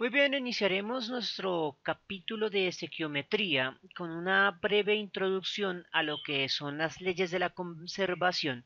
Muy bien, iniciaremos nuestro capítulo de estequiometría con una breve introducción a lo que son las leyes de la conservación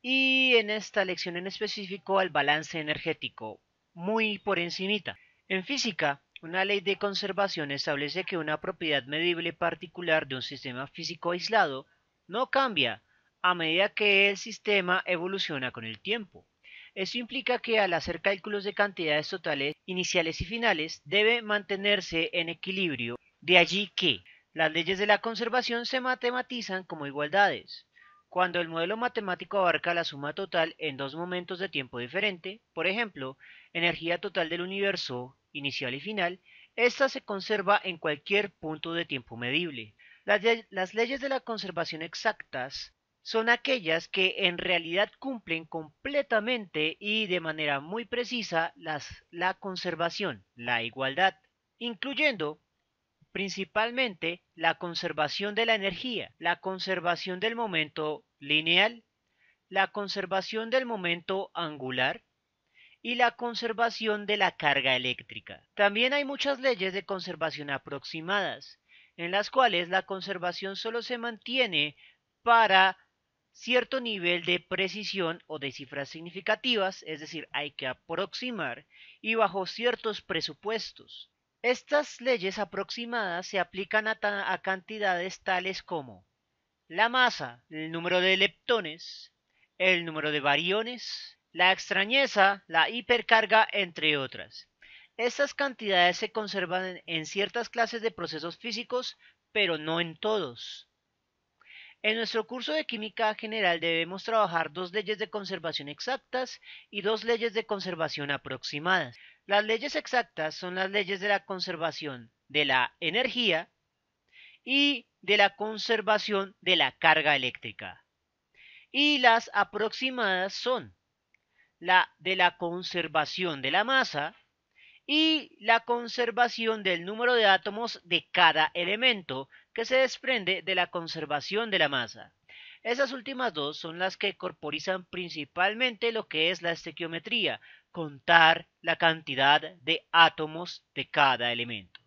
y en esta lección en específico al balance energético, muy por encimita. En física, una ley de conservación establece que una propiedad medible particular de un sistema físico aislado no cambia a medida que el sistema evoluciona con el tiempo. Esto implica que al hacer cálculos de cantidades totales iniciales y finales debe mantenerse en equilibrio, de allí que las leyes de la conservación se matematizan como igualdades. Cuando el modelo matemático abarca la suma total en dos momentos de tiempo diferente, por ejemplo, energía total del universo, inicial y final, ésta se conserva en cualquier punto de tiempo medible. las leyes de la conservación exactas son aquellas que en realidad cumplen completamente y de manera muy precisa las, la conservación, la igualdad, incluyendo principalmente la conservación de la energía, la conservación del momento lineal, la conservación del momento angular y la conservación de la carga eléctrica. También hay muchas leyes de conservación aproximadas, en las cuales la conservación solo se mantiene para cierto nivel de precisión o de cifras significativas, es decir, hay que aproximar y bajo ciertos presupuestos. Estas leyes aproximadas se aplican a, cantidades tales como la masa, el número de leptones, el número de variones, la extrañeza, la hipercarga, entre otras. Estas cantidades se conservan en ciertas clases de procesos físicos, pero no en todos. En nuestro curso de Química General debemos trabajar dos leyes de conservación exactas y dos leyes de conservación aproximadas. Las leyes exactas son las leyes de la conservación de la energía y de la conservación de la carga eléctrica. Y las aproximadas son la de la conservación de la masa y la conservación del número de átomos de cada elemento que se desprende de la conservación de la masa. Esas últimas dos son las que corporizan principalmente lo que es la estequiometría, contar la cantidad de átomos de cada elemento.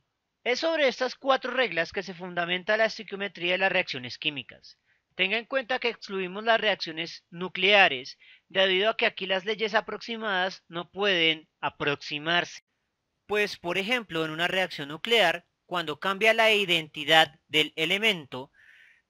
Es sobre estas cuatro reglas que se fundamenta la estequiometría de las reacciones químicas. Tenga en cuenta que excluimos las reacciones nucleares, debido a que aquí las leyes aproximadas no pueden aproximarse. Pues, por ejemplo, en una reacción nuclear cuando cambia la identidad del elemento,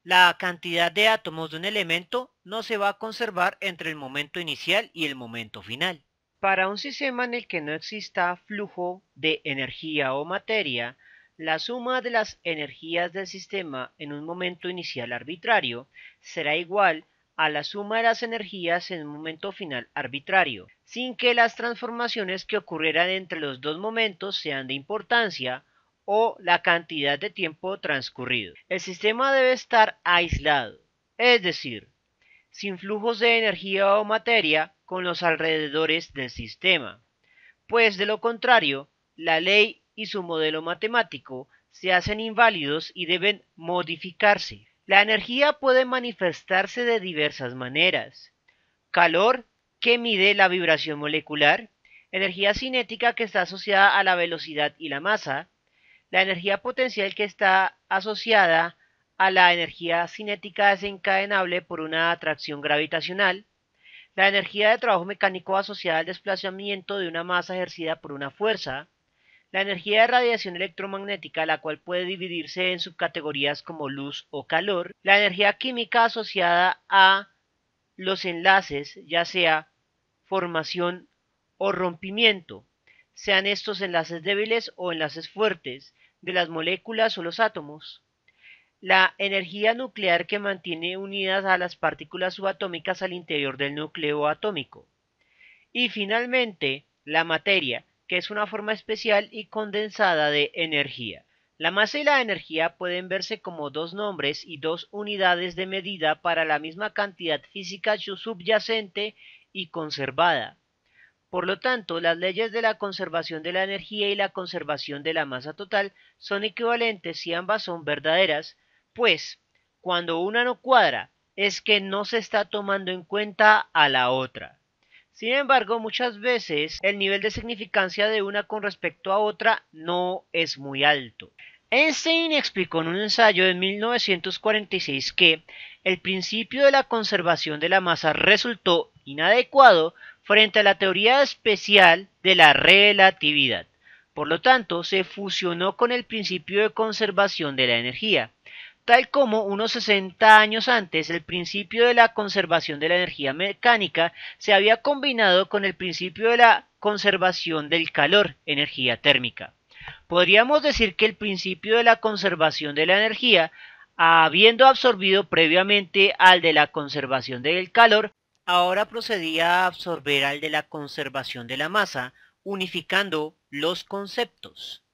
la cantidad de átomos de un elemento no se va a conservar entre el momento inicial y el momento final. Para un sistema en el que no exista flujo de energía o materia, la suma de las energías del sistema en un momento inicial arbitrario será igual a la suma de las energías en un momento final arbitrario, sin que las transformaciones que ocurrieran entre los dos momentos sean de importancia o la cantidad de tiempo transcurrido. El sistema debe estar aislado, es decir, sin flujos de energía o materia con los alrededores del sistema, pues de lo contrario, la ley y su modelo matemático se hacen inválidos y deben modificarse. La energía puede manifestarse de diversas maneras. Calor, que mide la vibración molecular, energía cinética que está asociada a la velocidad y la masa, la energía potencial que está asociada a la energía cinética desencadenable por una atracción gravitacional, la energía de trabajo mecánico asociada al desplazamiento de una masa ejercida por una fuerza, la energía de radiación electromagnética, la cual puede dividirse en subcategorías como luz o calor, la energía química asociada a los enlaces, ya sea formación o rompimiento, sean estos enlaces débiles o enlaces fuertes, de las moléculas o los átomos. La energía nuclear que mantiene unidas a las partículas subatómicas al interior del núcleo atómico. Y finalmente, la materia, que es una forma especial y condensada de energía. La masa y la energía pueden verse como dos nombres y dos unidades de medida para la misma cantidad física subyacente y conservada. Por lo tanto, las leyes de la conservación de la energía y la conservación de la masa total son equivalentes si ambas son verdaderas, pues cuando una no cuadra es que no se está tomando en cuenta a la otra. Sin embargo, muchas veces el nivel de significancia de una con respecto a otra no es muy alto. Einstein explicó en un ensayo de 1946 que el principio de la conservación de la masa resultó inadecuado frente a la teoría especial de la relatividad. Por lo tanto, se fusionó con el principio de conservación de la energía, tal como unos 60 años antes el principio de la conservación de la energía mecánica se había combinado con el principio de la conservación del calor, energía térmica. Podríamos decir que el principio de la conservación de la energía, habiendo absorbido previamente al de la conservación del calor, Ahora procedía a absorber al de la conservación de la masa, unificando los conceptos.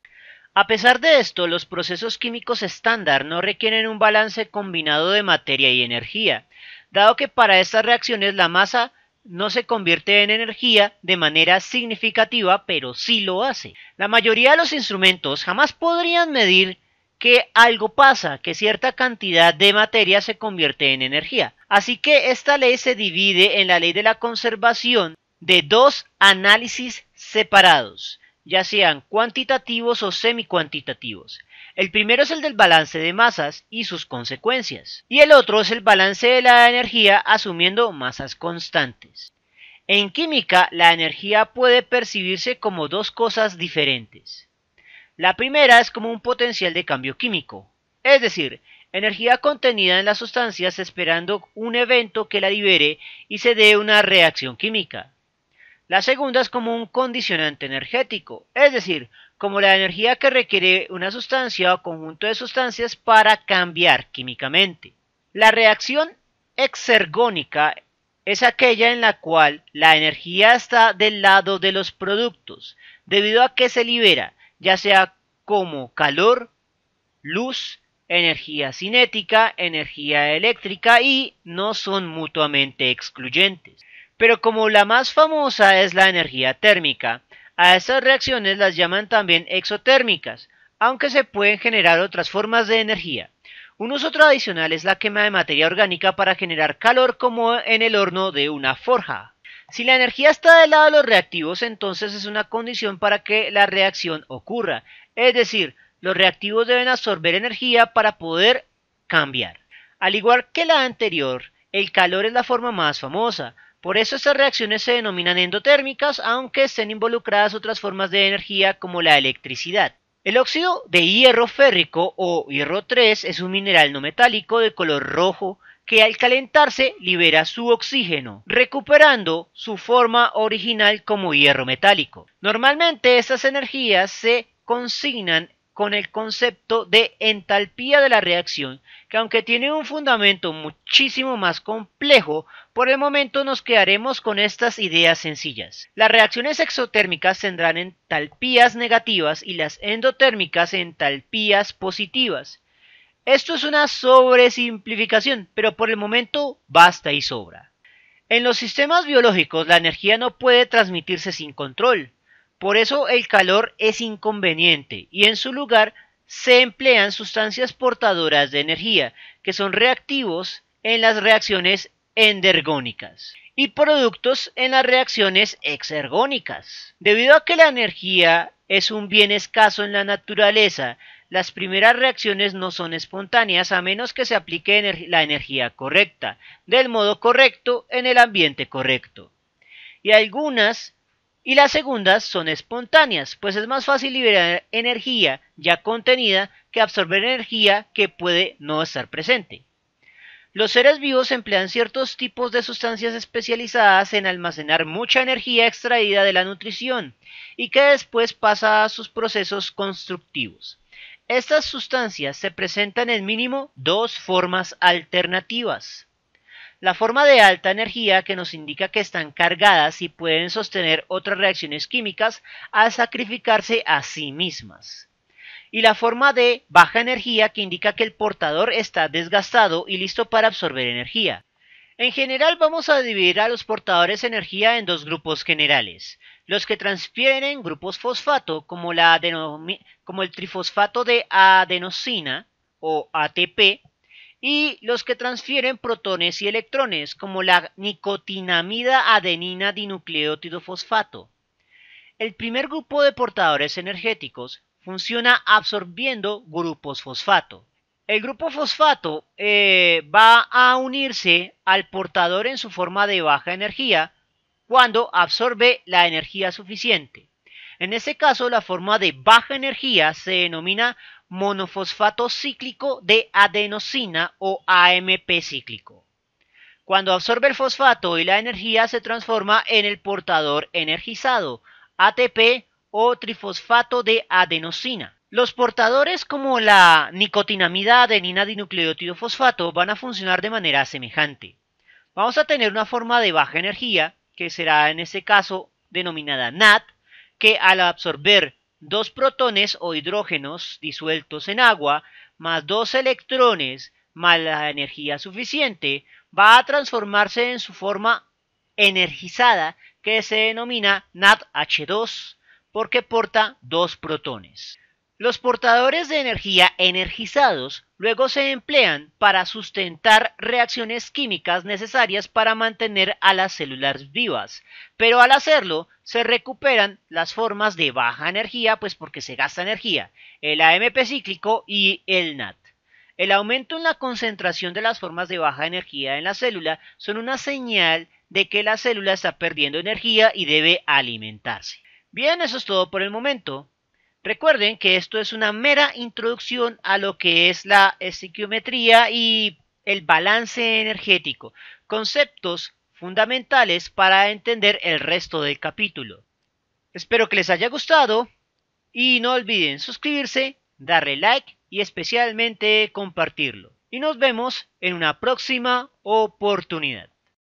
A pesar de esto, los procesos químicos estándar no requieren un balance combinado de materia y energía, dado que para estas reacciones la masa no se convierte en energía de manera significativa, pero sí lo hace. La mayoría de los instrumentos jamás podrían medir que algo pasa, que cierta cantidad de materia se convierte en energía. Así que esta ley se divide en la ley de la conservación de dos análisis separados, ya sean cuantitativos o semicuantitativos. El primero es el del balance de masas y sus consecuencias, y el otro es el balance de la energía asumiendo masas constantes. En química, la energía puede percibirse como dos cosas diferentes. La primera es como un potencial de cambio químico, es decir, energía contenida en las sustancias esperando un evento que la libere y se dé una reacción química. La segunda es como un condicionante energético, es decir, como la energía que requiere una sustancia o conjunto de sustancias para cambiar químicamente. La reacción exergónica es aquella en la cual la energía está del lado de los productos, debido a que se libera, ya sea como calor, luz, energía cinética, energía eléctrica y no son mutuamente excluyentes. Pero como la más famosa es la energía térmica, a estas reacciones las llaman también exotérmicas, aunque se pueden generar otras formas de energía. Un uso tradicional es la quema de materia orgánica para generar calor como en el horno de una forja. Si la energía está del lado de los reactivos, entonces es una condición para que la reacción ocurra. Es decir, los reactivos deben absorber energía para poder cambiar. Al igual que la anterior, el calor es la forma más famosa. Por eso estas reacciones se denominan endotérmicas, aunque estén involucradas otras formas de energía como la electricidad. El óxido de hierro férrico o hierro 3 es un mineral no metálico de color rojo que al calentarse libera su oxígeno, recuperando su forma original como hierro metálico. Normalmente estas energías se consignan con el concepto de entalpía de la reacción, que aunque tiene un fundamento muchísimo más complejo, por el momento nos quedaremos con estas ideas sencillas. Las reacciones exotérmicas tendrán entalpías negativas y las endotérmicas entalpías positivas. Esto es una sobresimplificación, pero por el momento basta y sobra. En los sistemas biológicos la energía no puede transmitirse sin control, por eso el calor es inconveniente y en su lugar se emplean sustancias portadoras de energía, que son reactivos en las reacciones endergónicas y productos en las reacciones exergónicas. Debido a que la energía es un bien escaso en la naturaleza, las primeras reacciones no son espontáneas a menos que se aplique la energía correcta, del modo correcto, en el ambiente correcto. Y algunas y las segundas son espontáneas, pues es más fácil liberar energía ya contenida que absorber energía que puede no estar presente. Los seres vivos emplean ciertos tipos de sustancias especializadas en almacenar mucha energía extraída de la nutrición y que después pasa a sus procesos constructivos. Estas sustancias se presentan en mínimo dos formas alternativas. La forma de alta energía que nos indica que están cargadas y pueden sostener otras reacciones químicas al sacrificarse a sí mismas. Y la forma de baja energía que indica que el portador está desgastado y listo para absorber energía. En general vamos a dividir a los portadores de energía en dos grupos generales, los que transfieren grupos fosfato como, como el trifosfato de adenosina o ATP y los que transfieren protones y electrones como la nicotinamida adenina dinucleótido fosfato. El primer grupo de portadores energéticos funciona absorbiendo grupos fosfato. El grupo fosfato eh, va a unirse al portador en su forma de baja energía cuando absorbe la energía suficiente. En ese caso, la forma de baja energía se denomina monofosfato cíclico de adenosina o AMP cíclico. Cuando absorbe el fosfato y la energía se transforma en el portador energizado, ATP o trifosfato de adenosina. Los portadores como la nicotinamida adenina dinucleótido fosfato van a funcionar de manera semejante. Vamos a tener una forma de baja energía que será en este caso denominada NAT, que al absorber dos protones o hidrógenos disueltos en agua, más dos electrones, más la energía suficiente, va a transformarse en su forma energizada que se denomina NADH2 porque porta dos protones. Los portadores de energía energizados luego se emplean para sustentar reacciones químicas necesarias para mantener a las células vivas, pero al hacerlo se recuperan las formas de baja energía, pues porque se gasta energía, el AMP cíclico y el NAT. El aumento en la concentración de las formas de baja energía en la célula son una señal de que la célula está perdiendo energía y debe alimentarse. Bien, eso es todo por el momento. Recuerden que esto es una mera introducción a lo que es la estequiometría y el balance energético, conceptos fundamentales para entender el resto del capítulo. Espero que les haya gustado y no olviden suscribirse, darle like y especialmente compartirlo. Y nos vemos en una próxima oportunidad.